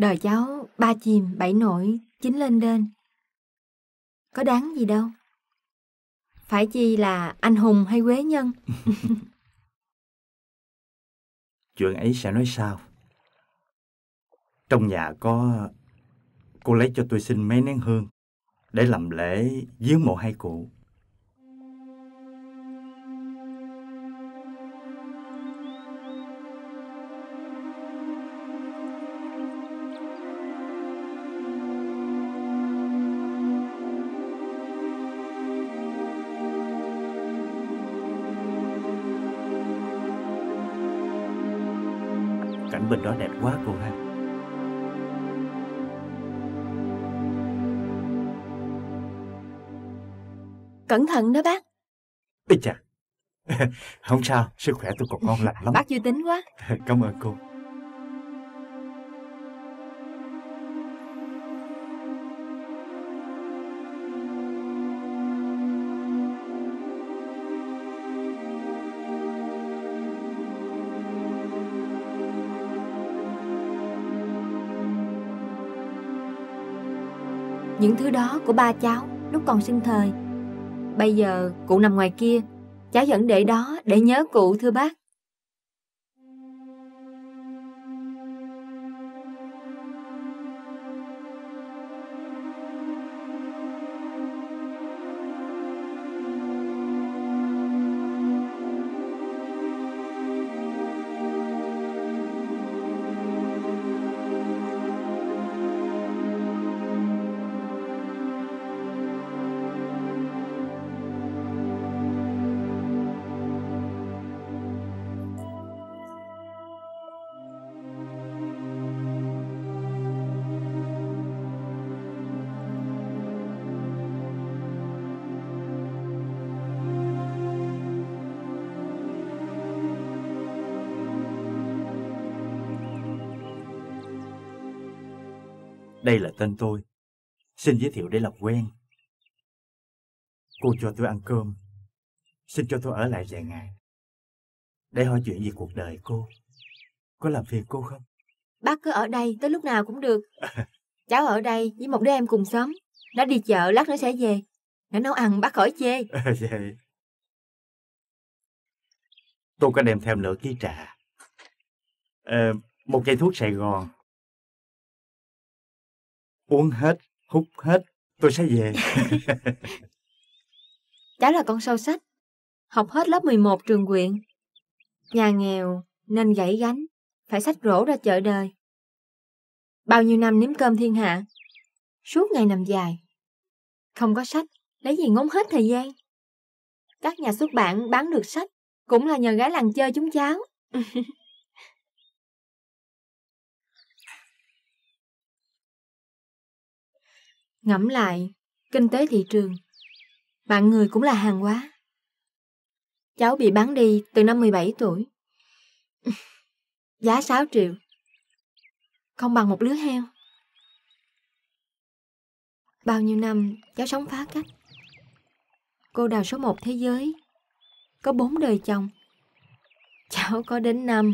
Đời cháu ba chìm bảy nổi, chín lên đên. Có đáng gì đâu. Phải chi là anh hùng hay quế nhân. Chuyện ấy sẽ nói sao? Trong nhà có... Cô lấy cho tôi xin mấy nén hương để làm lễ viếng mộ hai cụ. Cẩn thận đó bác. Ê chà, không sao, sức khỏe tôi còn ngon lành lắm. Bác dư tính quá. Cảm ơn cô. Những thứ đó của ba cháu lúc còn sinh thời Bây giờ cụ nằm ngoài kia Cháu vẫn để đó để nhớ cụ thưa bác Đây là tên tôi. Xin giới thiệu để làm quen. Cô cho tôi ăn cơm. Xin cho tôi ở lại vài ngày. Để hỏi chuyện về cuộc đời cô. Có làm phiền cô không? Bác cứ ở đây tới lúc nào cũng được. Cháu ở đây với một đứa em cùng xóm. Nó đi chợ lát nó sẽ về. Nó nấu ăn bác khỏi chê. Vậy. Tôi có đem theo nửa ký trà. À, một cây thuốc Sài Gòn uống hết hút hết tôi sẽ về Cháu là con sâu sách Học hết lớp 11 trường quyện Nhà nghèo nên gãy gánh Phải sách rổ ra chợ đời Bao nhiêu năm nếm cơm thiên hạ Suốt ngày nằm dài Không có sách Lấy gì ngốn hết thời gian Các nhà xuất bản bán được sách Cũng là nhờ gái làng chơi chúng cháu Ngẫm lại, kinh tế thị trường, bạn người cũng là hàng hóa. Cháu bị bán đi từ năm 17 tuổi. Giá 6 triệu. Không bằng một lứa heo. Bao nhiêu năm cháu sống phá cách. Cô đào số 1 thế giới. Có bốn đời chồng. Cháu có đến năm.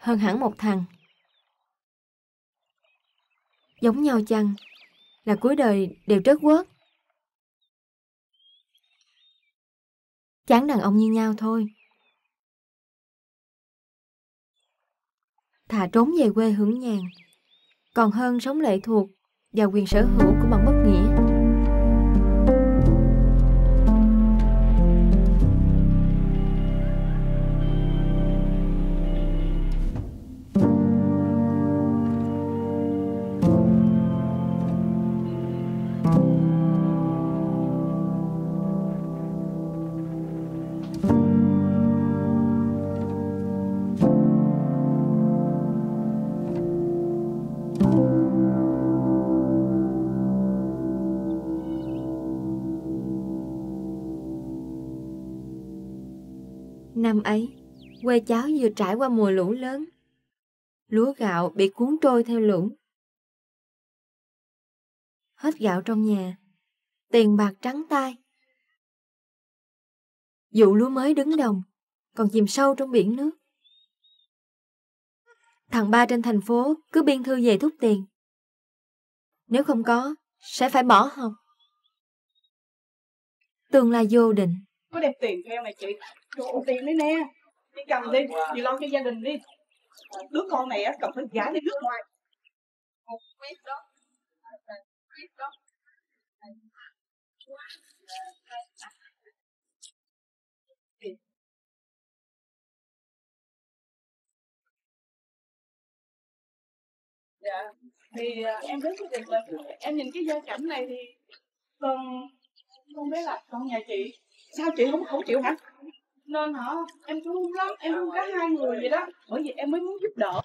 Hơn hẳn một thằng. Giống nhau chăng là cuối đời đều trớt quớt. Chán đàn ông như nhau thôi. Thà trốn về quê hướng nhàn, còn hơn sống lệ thuộc và quyền sở hữu của bằng bất nghĩa. quê cháu vừa trải qua mùa lũ lớn. Lúa gạo bị cuốn trôi theo lũ. Hết gạo trong nhà, tiền bạc trắng tay. Dụ lúa mới đứng đồng, còn chìm sâu trong biển nước. Thằng ba trên thành phố cứ biên thư về thúc tiền. Nếu không có, sẽ phải bỏ học. Tương lai vô định. Có đẹp tiền theo mày chị. Đồ tiền đấy nè đi cần đi chị lo cho gia đình đi đứa con này cần phải gả đi nước ngoài một quyết đó quyết đó dạ thì à, em đến quyết định là em nhìn cái gia cảnh này thì con con bé là con nhà chị sao chị không không chịu hả nên hả em cũng lắm em hung cả hai người vậy đó bởi vì em mới muốn giúp đỡ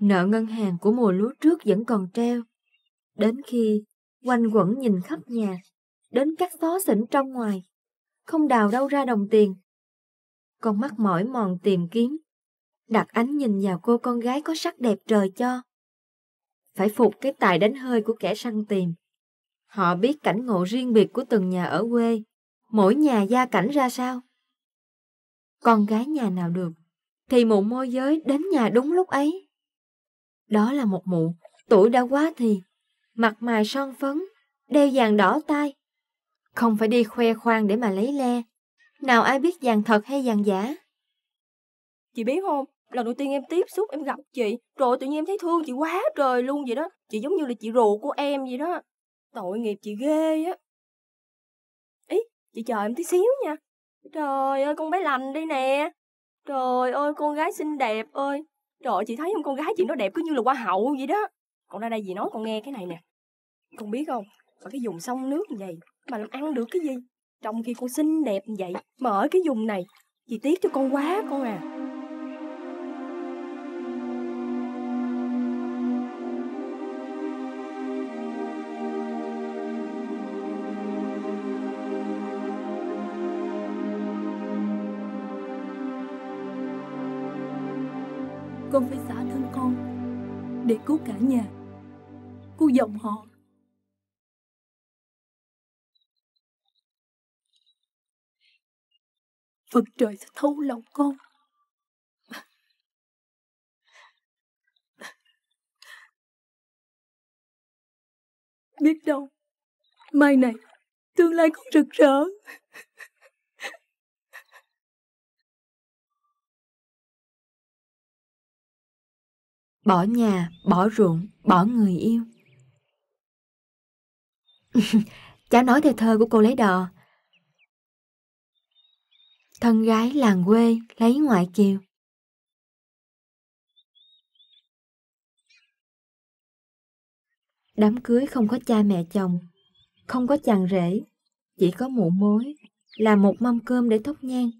nợ ngân hàng của mùa lúa trước vẫn còn treo đến khi quanh quẩn nhìn khắp nhà đến các xó xỉnh trong ngoài không đào đâu ra đồng tiền con mắt mỏi mòn tìm kiếm đặt ánh nhìn vào cô con gái có sắc đẹp trời cho phải phục cái tài đánh hơi của kẻ săn tìm họ biết cảnh ngộ riêng biệt của từng nhà ở quê mỗi nhà gia cảnh ra sao con gái nhà nào được, thì mụ môi giới đến nhà đúng lúc ấy. Đó là một mụ, tuổi đã quá thì, mặt mày son phấn, đeo vàng đỏ tai. Không phải đi khoe khoang để mà lấy le, nào ai biết vàng thật hay vàng giả. Chị biết không, lần đầu tiên em tiếp xúc em gặp chị, rồi tự nhiên em thấy thương chị quá trời luôn vậy đó. Chị giống như là chị ruột của em vậy đó. Tội nghiệp chị ghê á. Ý, chị chờ em tí xíu nha. Trời ơi con bé lành đây nè Trời ơi con gái xinh đẹp ơi Trời chị thấy không con gái chị nó đẹp cứ như là hoa hậu vậy đó Còn ra đây gì nói con nghe cái này nè Con biết không Ở cái dùng sông nước như vậy Mà làm ăn được cái gì Trong khi con xinh đẹp như vậy Mà ở cái dùng này Chị tiếc cho con quá con à con phải xả thân con để cứu cả nhà, cứu dòng họ. Phật trời sẽ thấu lòng con. Biết đâu, mai này tương lai con rực rỡ. bỏ nhà, bỏ ruộng, bỏ người yêu. Cháu nói theo thơ của cô lấy đò. Thân gái làng quê lấy ngoại kiều. Đám cưới không có cha mẹ chồng, không có chàng rể, chỉ có mụ mối, là một mâm cơm để thốt nhang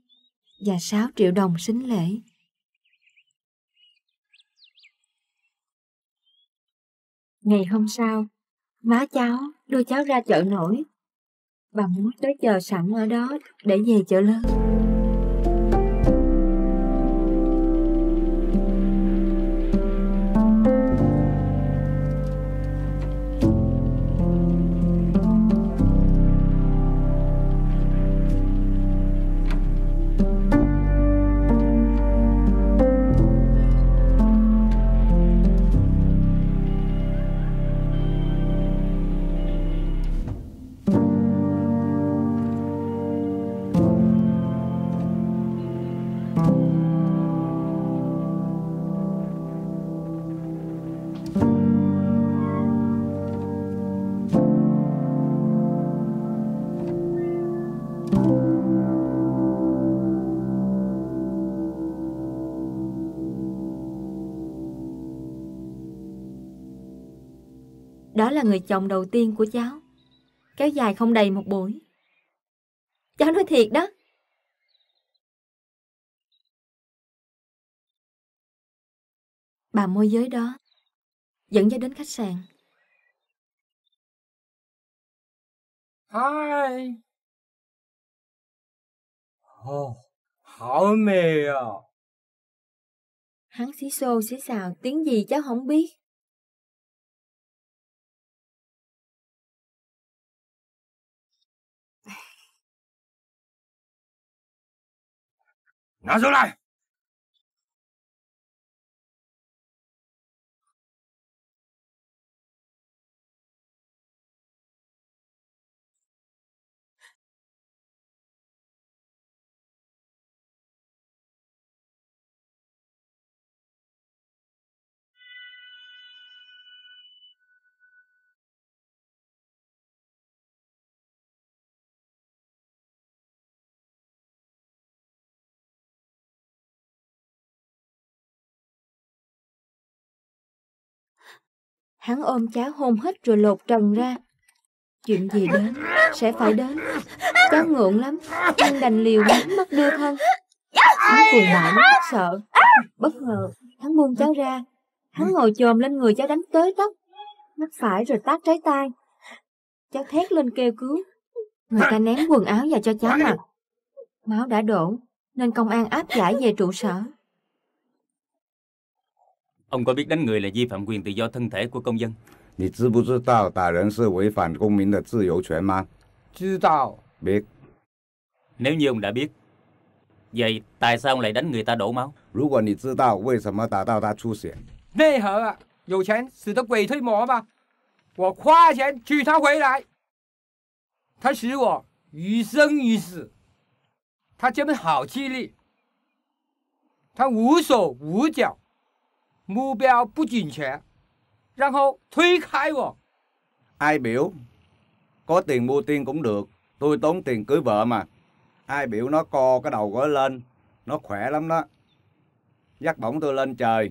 và 6 triệu đồng xính lễ. Ngày hôm sau, má cháu đưa cháu ra chợ nổi. Bà muốn tới chờ sẵn ở đó để về chợ lớn. Đó là người chồng đầu tiên của cháu Kéo dài không đầy một buổi Cháu nói thiệt đó Bà môi giới đó Dẫn cho đến khách sạn Hi Oh, hảo mê à Hắn xí xô xí xào tiếng gì cháu không biết 拿出来！Hắn ôm cháu hôn hết rồi lột trần ra. Chuyện gì đến, sẽ phải đến. Cháu ngượng lắm, nhưng đành liều đánh mất đưa thân. Hắn cuồng bạo mất sợ. Bất ngờ, hắn buông cháu ra. Hắn ngồi chồm lên người cháu đánh tới tóc. Mắt phải rồi tát trái tay. Cháu thét lên kêu cứu. Người ta ném quần áo vào cho cháu mặc. Máu đã đổ, nên công an áp giải về trụ sở. Ông có biết đánh người là vi phạm quyền tự do thân thể của công dân? Biết. Nếu như ông đã biết, vậy tại sao ông lại đánh người ta đổ máu? Nếu biết tại sao đánh máu? 如果你知道为什么打到他出血，内核啊，有钱使得鬼推磨吗？我花钱娶她回来，她使我于生于死，她这么好气力，她无手无脚，目标不准确，然后推开我。Ai biểu, có tiền mua tiên cũng được, tôi tốn tiền cưới vợ mà. Ai biểu nó co cái đầu gối lên, nó khỏe lắm đó. Dắt bổng tôi lên trời.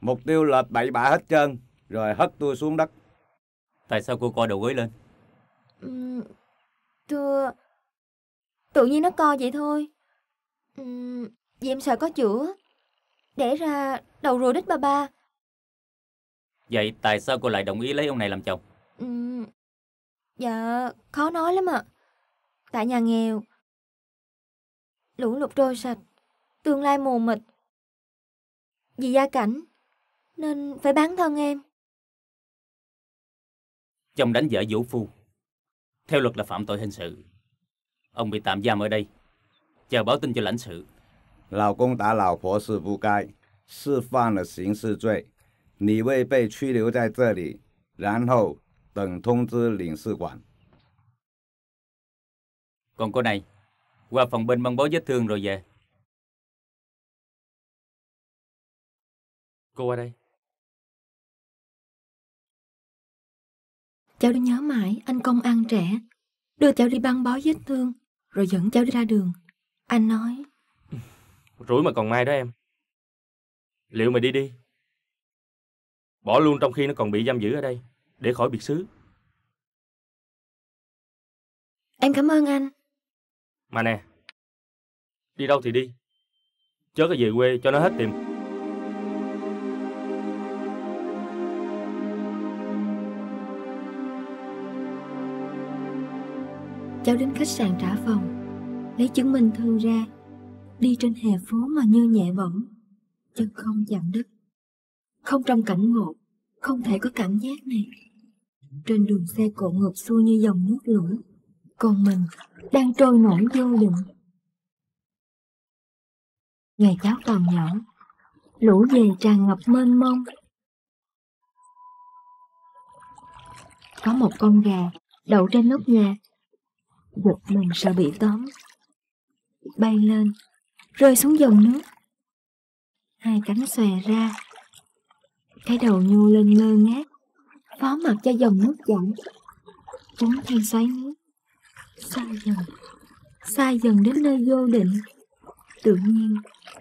Mục tiêu lệch bậy bạ hết trơn, rồi hất tôi xuống đất. Tại sao cô co đầu gối lên? Ừ, thưa, tự nhiên nó co vậy thôi. Ừ, vì em sợ có chữa. Để ra đầu rùa đích ba ba Vậy tại sao cô lại đồng ý lấy ông này làm chồng? Ừ, dạ, khó nói lắm ạ Tại nhà nghèo Lũ lụt trôi sạch Tương lai mù mịt Vì gia cảnh Nên phải bán thân em Chồng đánh vợ vũ phu Theo luật là phạm tội hình sự Ông bị tạm giam ở đây Chờ báo tin cho lãnh sự 老公打老婆是不该，是犯了刑事罪，你会被拘留在这里，然后等通知领事馆。Còn cô này, qua phòng bên băng bó vết thương rồi về. Cô qua đây. Cháu đã nhớ mãi anh công an trẻ, đưa cháu đi băng bó vết thương, rồi dẫn cháu đi ra đường. Anh nói Rủi mà còn mai đó em Liệu mày đi đi Bỏ luôn trong khi nó còn bị giam giữ ở đây Để khỏi biệt xứ Em cảm ơn anh Mà nè Đi đâu thì đi Chớ có về quê cho nó hết tìm Cháu đến khách sạn trả phòng Lấy chứng minh thư ra đi trên hè phố mà như nhẹ bẫng chân không chạm đất không trong cảnh ngộ không thể có cảm giác này trên đường xe cộ ngược xuôi như dòng nước lũ còn mình đang trôi nổi vô định ngày cháu còn nhỏ lũ về tràn ngập mênh mông có một con gà đậu trên nóc nhà giật mình sợ bị tóm bay lên rơi xuống dòng nước. Hai cánh xòe ra, cái đầu nhô lên ngơ ngác, phó mặt cho dòng nước chảy, cuốn theo xoáy nước, xa dần, xa dần đến nơi vô định. Tự nhiên,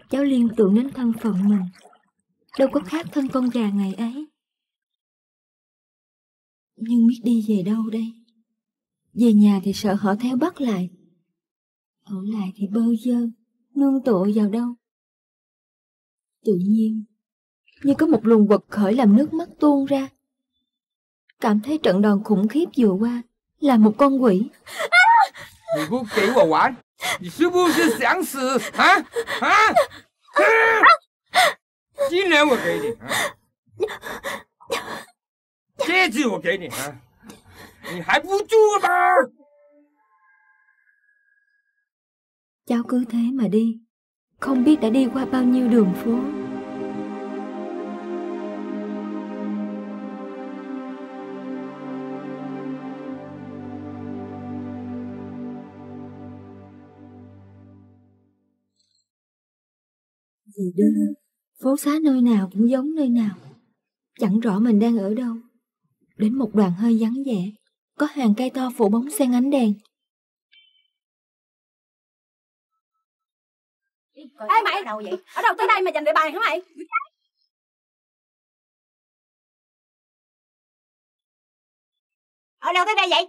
cháu liên tưởng đến thân phận mình, đâu có khác thân con gà ngày ấy. Nhưng biết đi về đâu đây? Về nhà thì sợ họ theo bắt lại, ở lại thì bơ vơ nương tựa vào đâu. Tự nhiên, như có một luồng vật khởi làm nước mắt tuôn ra. Cảm thấy trận đòn khủng khiếp vừa qua là một con quỷ. Mày vô kỹ quả quả, mày sư vô sư sáng sư, hả? Hả? Chỉ nếu mà kỹ đi, hả? 这句我给你啊，你还不住吗？cháu cứ thế mà đi không biết đã đi qua bao nhiêu đường phố Dì đưa, phố xá nơi nào cũng giống nơi nào. Chẳng rõ mình đang ở đâu. Đến một đoạn hơi vắng vẻ, có hàng cây to phủ bóng sen ánh đèn, Coi Ê mày, ở đâu vậy? Ở đâu tới đây mà giành địa bàn hả mày? Ở đâu tới đây vậy?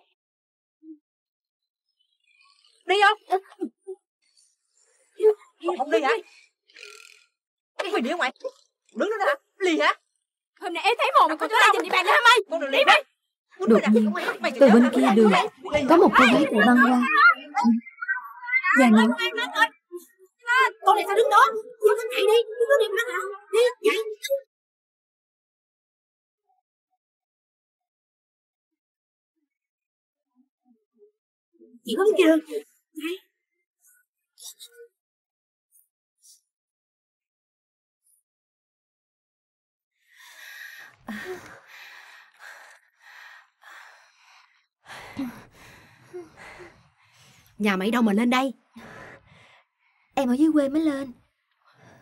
Đi không? không đi hả? Mày điên mày? Đứng đó hả? Lì hả? Hôm nay em thấy mồm mà còn tới đây giành địa bàn nữa hả mày? đi đi mày! Đột nhiên, từ bên kia đường, có một cô gái của băng ra. Và dạ, nó con này sao đứng đó con cứ chạy đi con cứ đi mắt hả đi chạy chị có biết chưa Nhà mày đâu mà lên đây Em ở dưới quê mới lên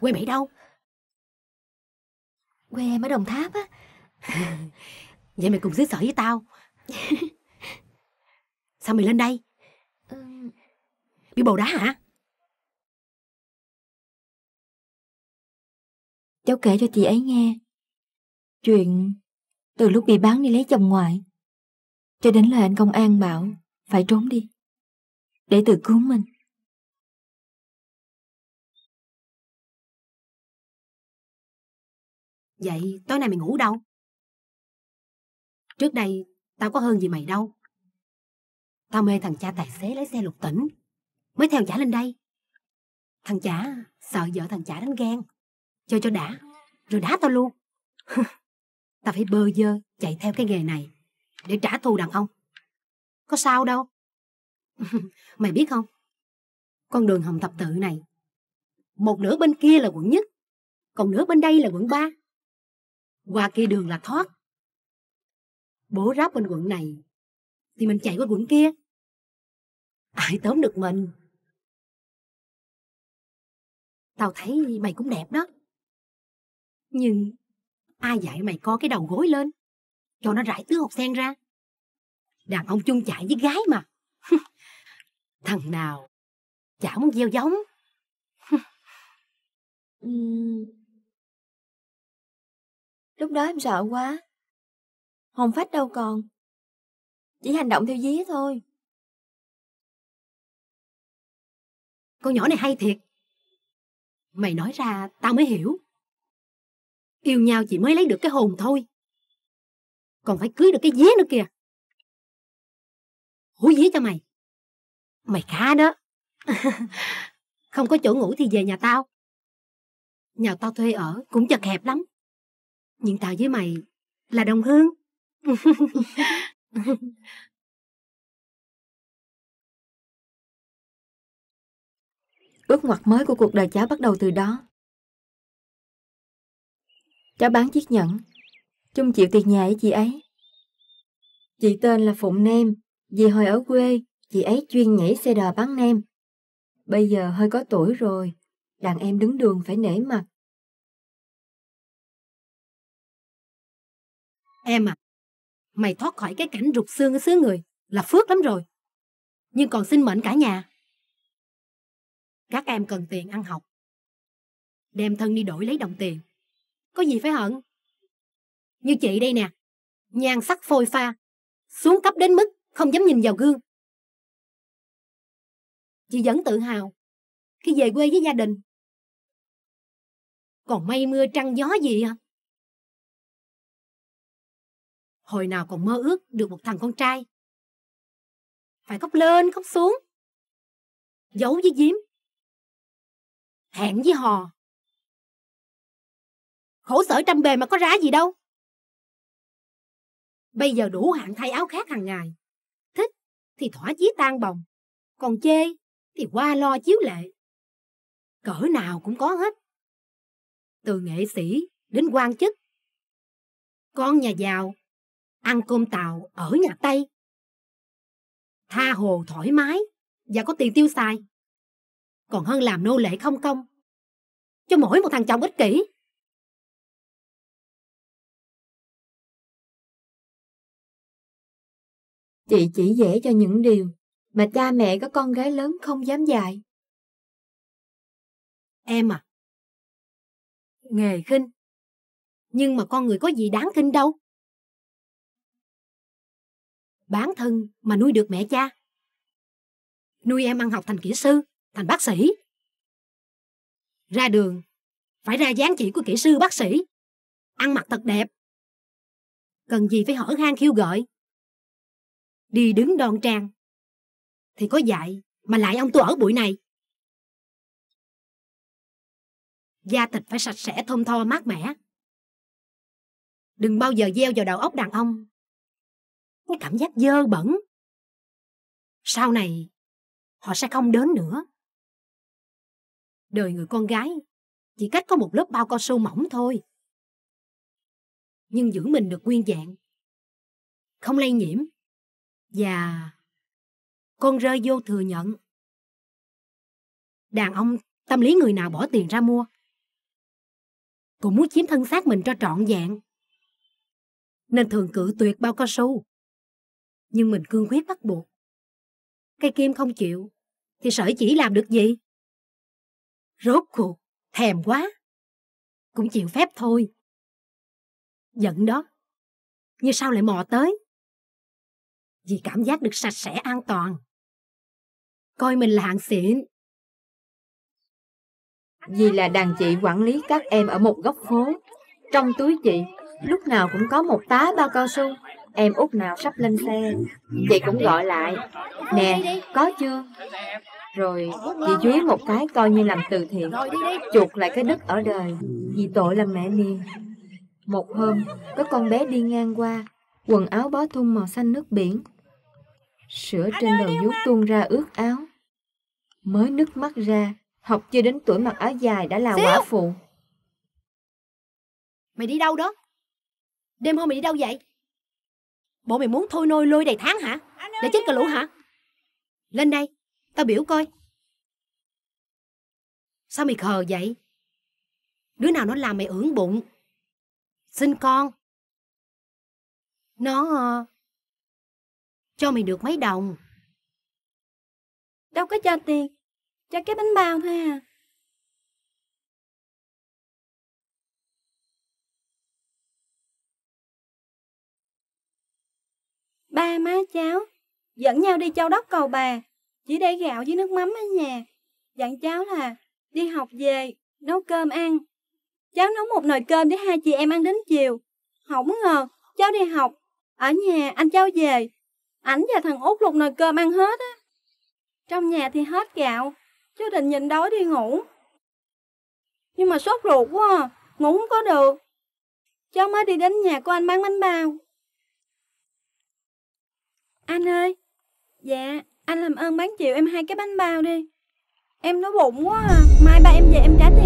Quê mỹ đâu? Quê em ở Đồng Tháp á Vậy mày cùng xứ sở với tao Sao mày lên đây? Ừ... Bị bồ đá hả? Cháu kể cho chị ấy nghe Chuyện từ lúc bị bán đi lấy chồng ngoại Cho đến lời anh công an bảo Phải trốn đi Để tự cứu mình Vậy tối nay mày ngủ đâu? Trước đây tao có hơn gì mày đâu. Tao mê thằng cha tài xế lái xe lục tỉnh. Mới theo chả lên đây. Thằng chả sợ vợ thằng chả đánh ghen. Chơi cho đã. Rồi đá tao luôn. tao phải bơ dơ chạy theo cái nghề này. Để trả thù đàn ông. Có sao đâu. mày biết không? Con đường Hồng Thập Tự này. Một nửa bên kia là quận nhất. Còn nửa bên đây là quận ba qua kia đường là thoát bố ráp bên quận này thì mình chạy qua quận kia ai tóm được mình tao thấy mày cũng đẹp đó nhưng ai dạy mày co cái đầu gối lên cho nó rải tứ hột sen ra đàn ông chung chạy với gái mà thằng nào chả muốn gieo giống ừ Lúc đó em sợ quá. hồn phách đâu còn. Chỉ hành động theo dí thôi. Con nhỏ này hay thiệt. Mày nói ra tao mới hiểu. Yêu nhau chỉ mới lấy được cái hồn thôi. Còn phải cưới được cái dế nữa kìa. Hú dế cho mày. Mày khá đó. Không có chỗ ngủ thì về nhà tao. Nhà tao thuê ở cũng chật hẹp lắm. Nhưng tao với mày là đồng hương. Ước ngoặt mới của cuộc đời cháu bắt đầu từ đó. Cháu bán chiếc nhẫn, chung chịu tiền nhà với chị ấy. Chị tên là Phụng Nem, vì hồi ở quê, chị ấy chuyên nhảy xe đò bán nem. Bây giờ hơi có tuổi rồi, đàn em đứng đường phải nể mặt, Em à, mày thoát khỏi cái cảnh rụt xương ở xứ người là phước lắm rồi. Nhưng còn xin mệnh cả nhà. Các em cần tiền ăn học. Đem thân đi đổi lấy đồng tiền. Có gì phải hận? Như chị đây nè, nhan sắc phôi pha, xuống cấp đến mức không dám nhìn vào gương. Chị vẫn tự hào khi về quê với gia đình. Còn mây mưa trăng gió gì hả? À? hồi nào còn mơ ước được một thằng con trai. Phải khóc lên, khóc xuống. Giấu với giếm. Hẹn với hò. Khổ sở trăm bề mà có rá gì đâu. Bây giờ đủ hạng thay áo khác hàng ngày. Thích thì thỏa chí tan bồng. Còn chê thì qua lo chiếu lệ. Cỡ nào cũng có hết. Từ nghệ sĩ đến quan chức. Con nhà giàu ăn cơm tàu ở nhà Tây. Tha hồ thoải mái và có tiền tiêu xài. Còn hơn làm nô lệ không công cho mỗi một thằng chồng ích kỷ. Chị chỉ dễ cho những điều mà cha mẹ có con gái lớn không dám dạy. Em à, nghề khinh, nhưng mà con người có gì đáng khinh đâu bán thân mà nuôi được mẹ cha nuôi em ăn học thành kỹ sư thành bác sĩ ra đường phải ra dáng chỉ của kỹ sư bác sĩ ăn mặc thật đẹp cần gì phải hở hang khiêu gợi đi đứng đoan trang thì có dạy mà lại ông tôi ở buổi này da thịt phải sạch sẽ thơm tho mát mẻ đừng bao giờ gieo vào đầu óc đàn ông cái cảm giác dơ bẩn. Sau này, họ sẽ không đến nữa. Đời người con gái chỉ cách có một lớp bao cao su mỏng thôi. Nhưng giữ mình được nguyên dạng, không lây nhiễm và con rơi vô thừa nhận. Đàn ông tâm lý người nào bỏ tiền ra mua cũng muốn chiếm thân xác mình cho trọn vẹn nên thường cự tuyệt bao cao su nhưng mình cương quyết bắt buộc. Cây kim không chịu, thì sợi chỉ làm được gì? Rốt cuộc, thèm quá. Cũng chịu phép thôi. Giận đó, như sao lại mò tới? Vì cảm giác được sạch sẽ an toàn. Coi mình là hạng xịn. Vì là đàn chị quản lý các em ở một góc phố, trong túi chị lúc nào cũng có một tá bao cao su Em út nào sắp lên xe Chị cũng gọi lại Nè có chưa Rồi chị dúi một cái coi như làm từ thiện Chuột lại cái đất ở đời Vì tội làm mẹ liền Một hôm có con bé đi ngang qua Quần áo bó thun màu xanh nước biển Sữa trên đầu vuốt tuôn ra ướt áo Mới nứt mắt ra Học chưa đến tuổi mặc áo dài đã là quả phụ Mày đi đâu đó? Đêm hôm mày đi đâu vậy? Bộ mày muốn thôi nôi lôi đầy tháng hả Để chết cả lũ hả Lên đây Tao biểu coi Sao mày khờ vậy Đứa nào nó làm mày ưỡn bụng xin con Nó ờ, Cho mày được mấy đồng Đâu có cho tiền Cho cái bánh bao thôi à Ba má cháu dẫn nhau đi châu đốc cầu bà, chỉ để gạo với nước mắm ở nhà. Dặn cháu là đi học về, nấu cơm ăn. Cháu nấu một nồi cơm để hai chị em ăn đến chiều. Không ngờ, cháu đi học, ở nhà anh cháu về. Ảnh và thằng út lục nồi cơm ăn hết á. Trong nhà thì hết gạo, cháu định nhìn đói đi ngủ. Nhưng mà sốt ruột quá à, ngủ không có được. Cháu mới đi đến nhà của anh bán bánh bao. Anh ơi Dạ Anh làm ơn bán chịu em hai cái bánh bao đi Em nói bụng quá à Mai ba em về em trả tiền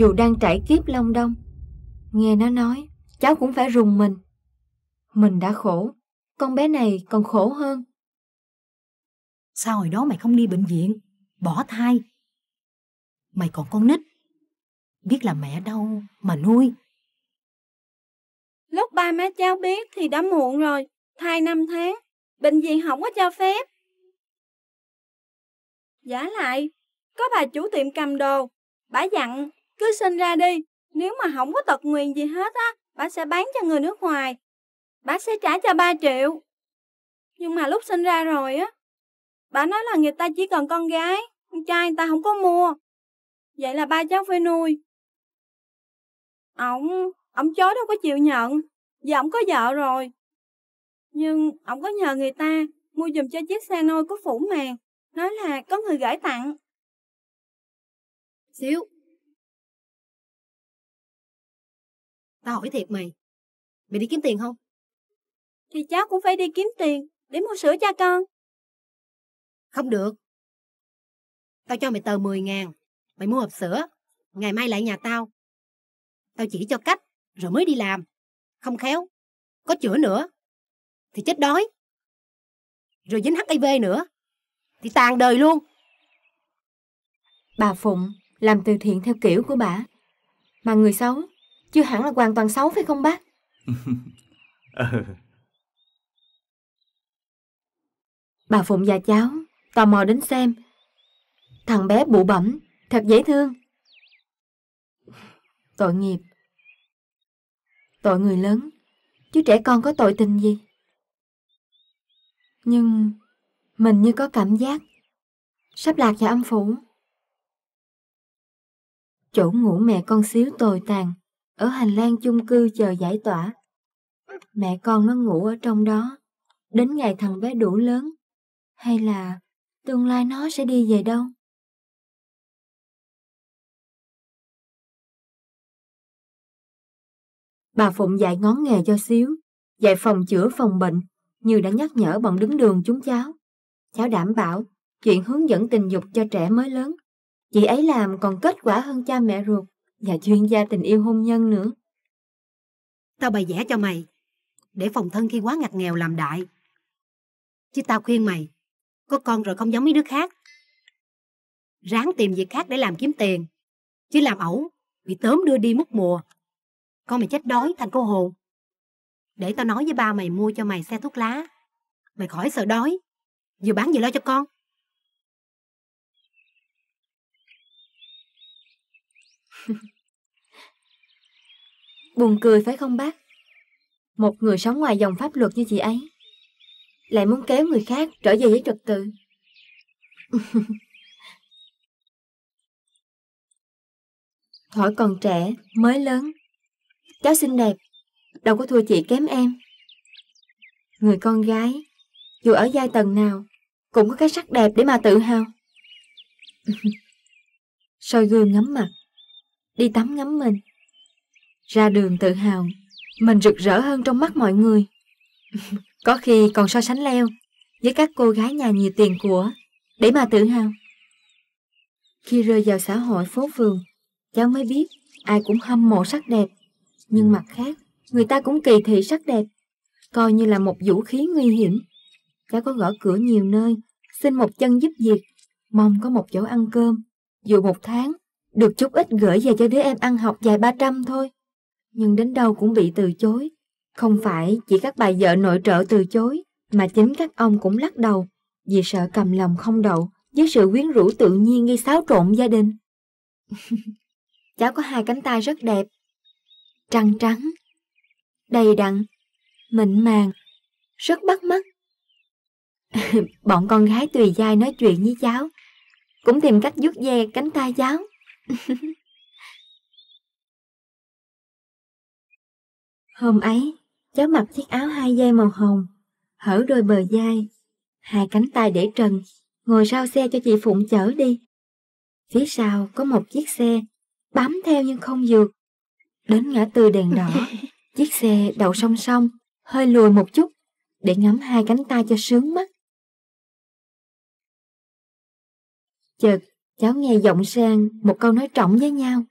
dù đang trải kiếp long đông Nghe nó nói, cháu cũng phải rùng mình. Mình đã khổ, con bé này còn khổ hơn. Sao hồi đó mày không đi bệnh viện, bỏ thai? Mày còn con nít, biết là mẹ đâu mà nuôi. Lúc ba má cháu biết thì đã muộn rồi, thai năm tháng, bệnh viện không có cho phép. Giả lại, có bà chủ tiệm cầm đồ, bà dặn cứ sinh ra đi. Nếu mà không có tật nguyền gì hết á, bác sẽ bán cho người nước ngoài. bác sẽ trả cho ba triệu. Nhưng mà lúc sinh ra rồi á, bà nói là người ta chỉ cần con gái, con trai người ta không có mua. Vậy là ba cháu phải nuôi. ổng, ổng chối đâu có chịu nhận, vì ổng có vợ rồi. Nhưng ổng có nhờ người ta mua dùm cho chiếc xe nôi có phủ màng, nói là có người gửi tặng. Xíu, Tao hỏi thiệt mày Mày đi kiếm tiền không? Thì cháu cũng phải đi kiếm tiền Để mua sữa cho con Không được Tao cho mày tờ 10 ngàn Mày mua hộp sữa Ngày mai lại nhà tao Tao chỉ cho cách Rồi mới đi làm Không khéo Có chữa nữa Thì chết đói Rồi dính HIV nữa Thì tàn đời luôn Bà Phụng làm từ thiện theo kiểu của bà Mà người xấu chưa hẳn là hoàn toàn xấu phải không bác? ừ. Bà Phụng và cháu tò mò đến xem. Thằng bé bụ bẩm, thật dễ thương. Tội nghiệp. Tội người lớn, chứ trẻ con có tội tình gì. Nhưng mình như có cảm giác sắp lạc vào âm phủ. Chỗ ngủ mẹ con xíu tồi tàn ở hành lang chung cư chờ giải tỏa. Mẹ con nó ngủ ở trong đó, đến ngày thằng bé đủ lớn, hay là tương lai nó sẽ đi về đâu? Bà Phụng dạy ngón nghề cho xíu, dạy phòng chữa phòng bệnh, như đã nhắc nhở bọn đứng đường chúng cháu. Cháu đảm bảo, chuyện hướng dẫn tình dục cho trẻ mới lớn, chị ấy làm còn kết quả hơn cha mẹ ruột và chuyên gia tình yêu hôn nhân nữa. Tao bày vẽ cho mày, để phòng thân khi quá ngặt nghèo làm đại. Chứ tao khuyên mày, có con rồi không giống mấy đứa khác. Ráng tìm việc khác để làm kiếm tiền, chứ làm ẩu, bị tóm đưa đi mất mùa. Con mày chết đói thành cô hồn. Để tao nói với ba mày mua cho mày xe thuốc lá. Mày khỏi sợ đói, vừa bán vừa lo cho con. Buồn cười phải không bác? Một người sống ngoài dòng pháp luật như chị ấy Lại muốn kéo người khác trở về với trật tự Thỏi còn trẻ, mới lớn Cháu xinh đẹp Đâu có thua chị kém em Người con gái Dù ở giai tầng nào Cũng có cái sắc đẹp để mà tự hào Soi gương ngắm mặt Đi tắm ngắm mình ra đường tự hào, mình rực rỡ hơn trong mắt mọi người. Có khi còn so sánh leo với các cô gái nhà nhiều tiền của, để mà tự hào. Khi rơi vào xã hội phố phường, cháu mới biết ai cũng hâm mộ sắc đẹp. Nhưng mặt khác, người ta cũng kỳ thị sắc đẹp, coi như là một vũ khí nguy hiểm. Cháu có gõ cửa nhiều nơi, xin một chân giúp việc, mong có một chỗ ăn cơm. Dù một tháng, được chút ít gửi về cho đứa em ăn học dài ba trăm thôi nhưng đến đâu cũng bị từ chối. Không phải chỉ các bà vợ nội trợ từ chối, mà chính các ông cũng lắc đầu, vì sợ cầm lòng không đậu với sự quyến rũ tự nhiên gây xáo trộn gia đình. Cháu có hai cánh tay rất đẹp, trăng trắng, đầy đặn, mịn màng, rất bắt mắt. Bọn con gái tùy dai nói chuyện với cháu, cũng tìm cách vuốt ve cánh tay cháu. Hôm ấy, cháu mặc chiếc áo hai dây màu hồng, hở đôi bờ vai, hai cánh tay để trần, ngồi sau xe cho chị Phụng chở đi. Phía sau có một chiếc xe, bám theo nhưng không dược. Đến ngã tư đèn đỏ, chiếc xe đậu song song, hơi lùi một chút, để ngắm hai cánh tay cho sướng mắt. Chợt, cháu nghe giọng sang một câu nói trọng với nhau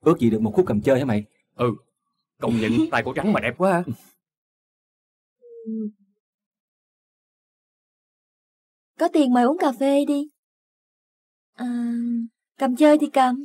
ước gì được một khúc cầm chơi hả mày ừ công nhận tay cổ trắng mà đẹp quá có tiền mời uống cà phê đi à, cầm chơi thì cầm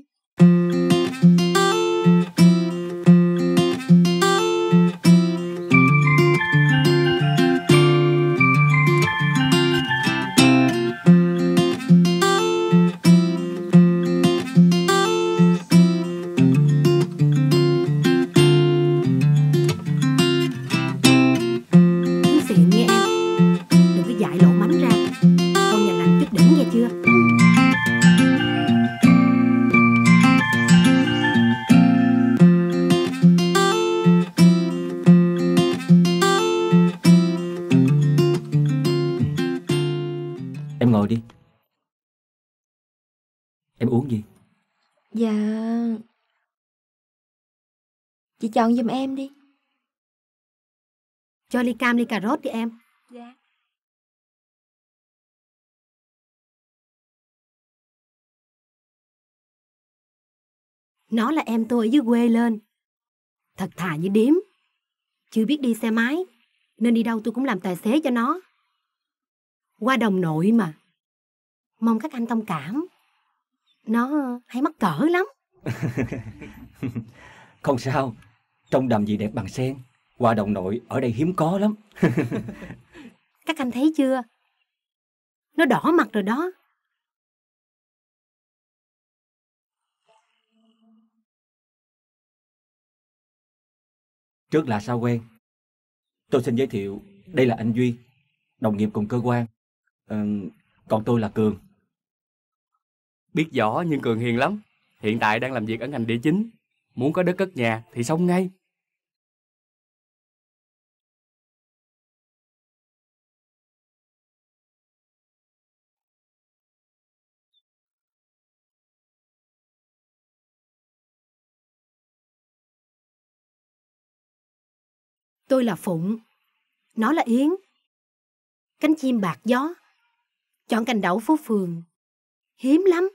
Chị chọn giùm em đi Cho ly cam ly cà rốt đi em Dạ Nó là em tôi ở dưới quê lên Thật thà như điếm Chưa biết đi xe máy Nên đi đâu tôi cũng làm tài xế cho nó Qua đồng nội mà Mong các anh thông cảm Nó hay mắc cỡ lắm Không sao trong đầm gì đẹp bằng sen quà đồng nội ở đây hiếm có lắm Các anh thấy chưa Nó đỏ mặt rồi đó Trước là sao quen Tôi xin giới thiệu Đây là anh Duy Đồng nghiệp cùng cơ quan ừ, Còn tôi là Cường Biết rõ nhưng Cường hiền lắm Hiện tại đang làm việc ở ngành địa chính muốn có đất cất nhà thì xong ngay. Tôi là Phụng, nó là Yến. Cánh chim bạc gió, chọn cành đậu phố phường, hiếm lắm.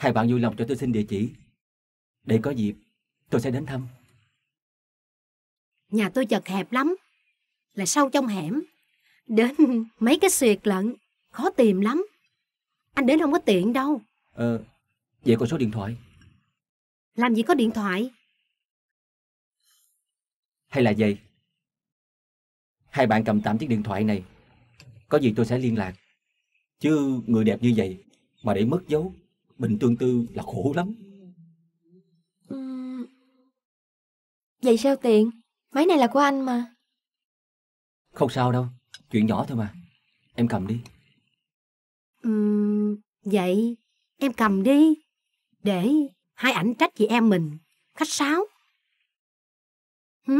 Hai bạn vui lòng cho tôi xin địa chỉ. Để có dịp, tôi sẽ đến thăm. Nhà tôi chật hẹp lắm, là sâu trong hẻm. Đến mấy cái xuyệt lận, khó tìm lắm. Anh đến không có tiện đâu. Ờ, vậy còn số điện thoại? Làm gì có điện thoại? Hay là vậy? Hai bạn cầm tạm chiếc điện thoại này. Có gì tôi sẽ liên lạc. Chứ người đẹp như vậy mà để mất dấu bệnh tương tư là khổ lắm ừ. vậy sao tiện máy này là của anh mà không sao đâu chuyện nhỏ thôi mà em cầm đi ừ, vậy em cầm đi để hai ảnh trách chị em mình khách sáo hử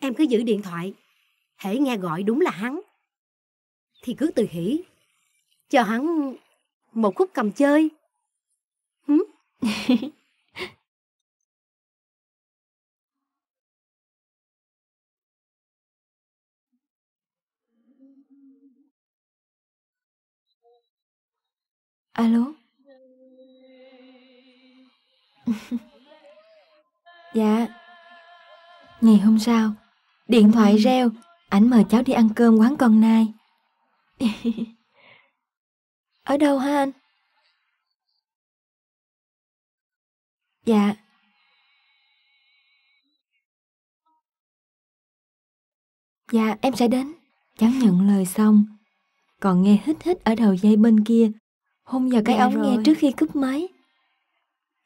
Em cứ giữ điện thoại, hễ nghe gọi đúng là hắn. Thì cứ từ hỉ, cho hắn một khúc cầm chơi. Hứ? Alo Dạ Ngày hôm sau Điện thoại reo, ảnh mời cháu đi ăn cơm quán con nai. Ở đâu hả anh? Dạ. Dạ, em sẽ đến. Cháu nhận lời xong. Còn nghe hít hít ở đầu dây bên kia. Hôn vào cái dạ ống rồi. nghe trước khi cúp máy.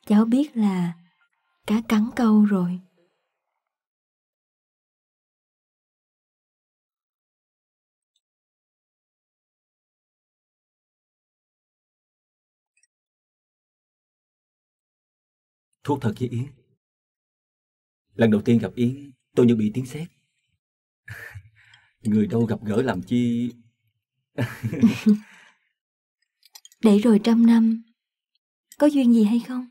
Cháu biết là cá cắn câu rồi. thuốc thật với Yến. Lần đầu tiên gặp Yến, tôi như bị tiếng sét. Người đâu gặp gỡ làm chi... Để rồi trăm năm, có duyên gì hay không?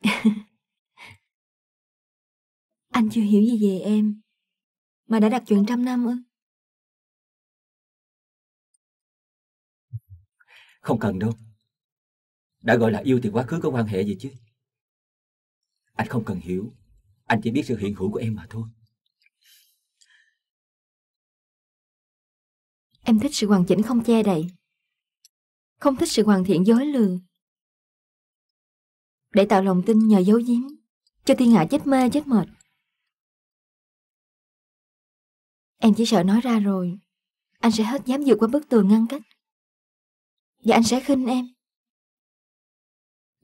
Anh chưa hiểu gì về em, mà đã đặt chuyện trăm năm ư? Không cần đâu. Đã gọi là yêu thì quá khứ có quan hệ gì chứ? Anh không cần hiểu, anh chỉ biết sự hiện hữu của em mà thôi. Em thích sự hoàn chỉnh không che đậy, không thích sự hoàn thiện dối lừa. Để tạo lòng tin nhờ giấu giếm, cho thiên hạ chết mê chết mệt. Em chỉ sợ nói ra rồi, anh sẽ hết dám vượt qua bức tường ngăn cách. Và anh sẽ khinh em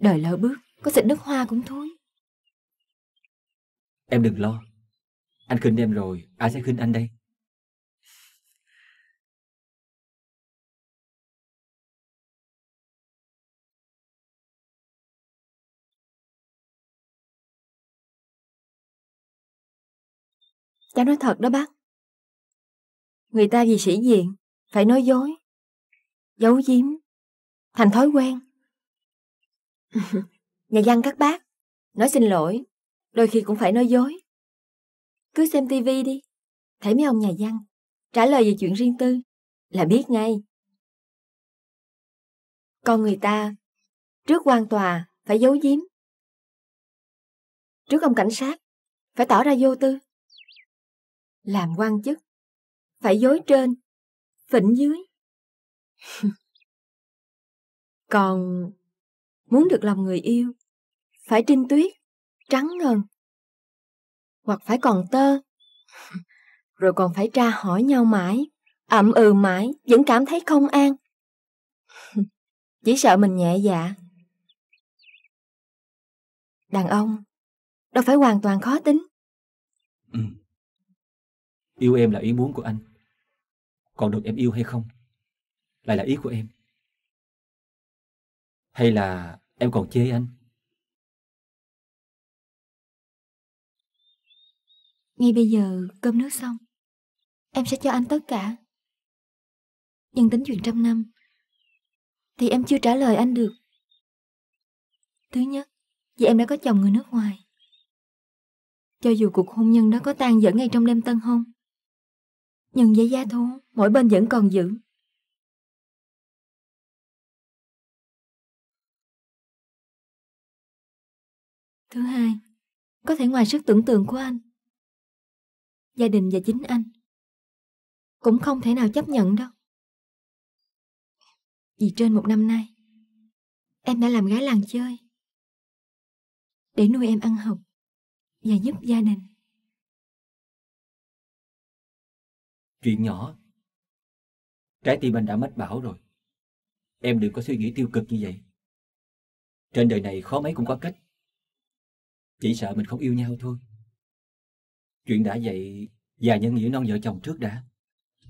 đợi lỡ bước Có xịt nước hoa cũng thôi Em đừng lo Anh khinh em rồi Ai sẽ khinh anh đây Cháu nói thật đó bác Người ta vì sĩ diện Phải nói dối Giấu giếm Thành thói quen Nhà văn các bác, nói xin lỗi, đôi khi cũng phải nói dối. Cứ xem tivi đi, thấy mấy ông nhà văn, trả lời về chuyện riêng tư, là biết ngay. Con người ta, trước quan tòa, phải giấu giếm. Trước ông cảnh sát, phải tỏ ra vô tư. Làm quan chức, phải dối trên, phỉnh dưới. Còn muốn được lòng người yêu phải trinh tuyết trắng ngần hoặc phải còn tơ rồi còn phải tra hỏi nhau mãi ậm ừ mãi vẫn cảm thấy không an chỉ sợ mình nhẹ dạ đàn ông đâu phải hoàn toàn khó tính ừ. yêu em là ý muốn của anh còn được em yêu hay không lại là ý của em hay là Em còn chê anh Ngay bây giờ cơm nước xong Em sẽ cho anh tất cả Nhưng tính chuyện trăm năm Thì em chưa trả lời anh được Thứ nhất Vì em đã có chồng người nước ngoài Cho dù cuộc hôn nhân đó có tan dở ngay trong đêm tân hôn Nhưng giấy gia thú Mỗi bên vẫn còn giữ Thứ hai, có thể ngoài sức tưởng tượng của anh. Gia đình và chính anh cũng không thể nào chấp nhận đâu. Vì trên một năm nay, em đã làm gái làng chơi để nuôi em ăn học và giúp gia đình. Chuyện nhỏ, trái tim anh đã mất bảo rồi. Em đừng có suy nghĩ tiêu cực như vậy. Trên đời này khó mấy cũng có cách. Chỉ sợ mình không yêu nhau thôi. Chuyện đã vậy, và nhân nghĩa non vợ chồng trước đã.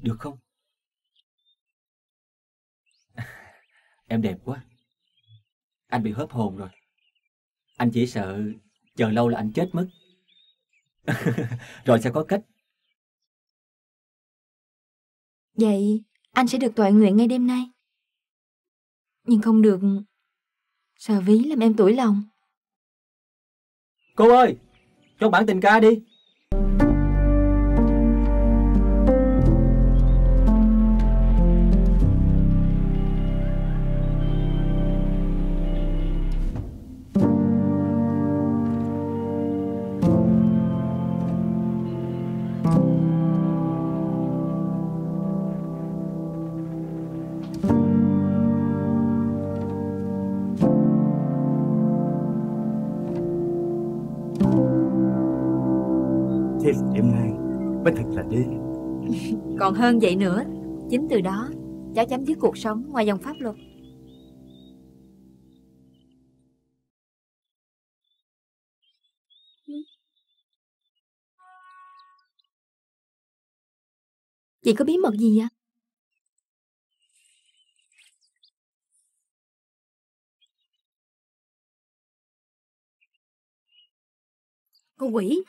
Được không? Em đẹp quá. Anh bị hớp hồn rồi. Anh chỉ sợ chờ lâu là anh chết mất. rồi sẽ có cách. Vậy anh sẽ được toại nguyện ngay đêm nay. Nhưng không được, sợ ví làm em tủi lòng. Cô ơi Cho bản tình ca đi hơn vậy nữa Chính từ đó cháu chấm dứt cuộc sống ngoài dòng pháp luật Chị có bí mật gì vậy? Con quỷ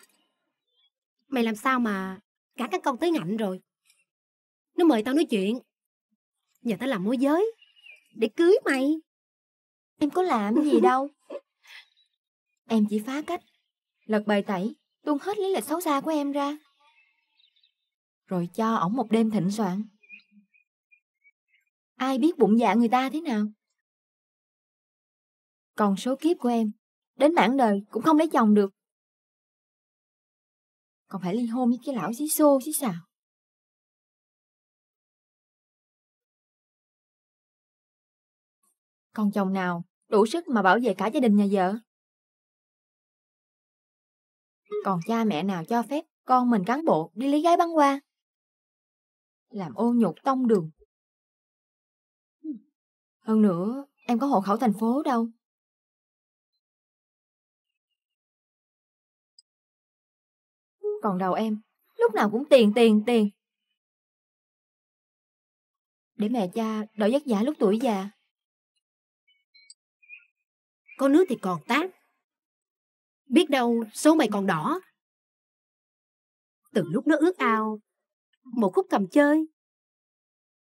Mày làm sao mà cả các con tới ngạnh rồi nó mời tao nói chuyện nhờ tao làm môi giới Để cưới mày Em có làm gì đâu Em chỉ phá cách Lật bài tẩy Tuôn hết lý lịch xấu xa của em ra Rồi cho ổng một đêm thịnh soạn Ai biết bụng dạ người ta thế nào Còn số kiếp của em Đến mãn đời cũng không lấy chồng được Còn phải ly hôn với cái lão xí xô chứ sao con chồng nào đủ sức mà bảo vệ cả gia đình nhà vợ? Còn cha mẹ nào cho phép con mình cán bộ đi lấy gái băng qua? Làm ô nhục tông đường. Hơn nữa, em có hộ khẩu thành phố đâu. Còn đầu em, lúc nào cũng tiền tiền tiền. Để mẹ cha đỡ vất vả lúc tuổi già có nước thì còn tát. Biết đâu số mày còn đỏ. Từ lúc nó ước ao, một khúc cầm chơi